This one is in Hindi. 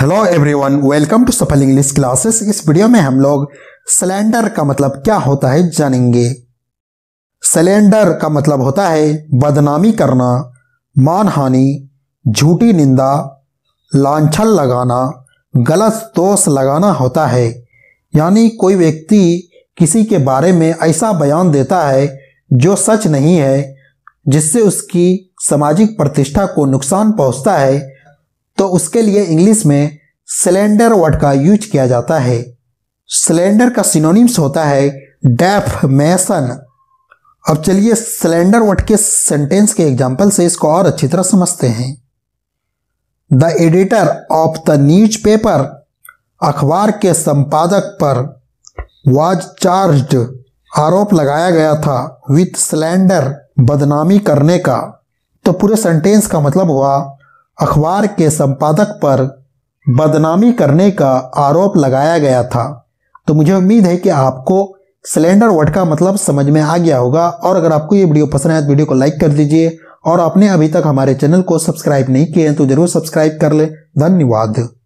hello everyone welcome to Safal English classes इस वीडियो में हम लोग सिलेंडर का मतलब क्या होता है जानेंगे सिलेंडर का मतलब होता है बदनामी करना मानहानि झूठी निंदा लांछन लगाना गलत दोष लगाना होता है यानी कोई व्यक्ति किसी के बारे में ऐसा बयान देता है जो सच नहीं है जिससे उसकी सामाजिक प्रतिष्ठा को नुकसान पहुंचता है तो उसके लिए इंग्लिश में सिलेंडर वर्ड का यूज किया जाता है सिलेंडर का सिनोनिम्स होता है मैसन अब चलिए सिलेंडर वर्ड के सेंटेंस के एग्जाम्पल से इसको और अच्छी तरह समझते हैं the editor of the news paper अखबार के संपादक पर वाज चार्ज आरोप लगाया गया था विथ सिलेंडर बदनामी करने का तो पूरे सेंटेंस का मतलब हुआ अखबार के संपादक पर बदनामी करने का आरोप लगाया गया था तो मुझे उम्मीद है कि आपको सिलेंडर वर्ड का मतलब समझ में आ गया होगा और अगर आपको ये वीडियो पसंद आया तो वीडियो को लाइक कर दीजिए और आपने अभी तक हमारे चैनल को सब्सक्राइब नहीं किए हैं तो जरूर सब्सक्राइब कर लें धन्यवाद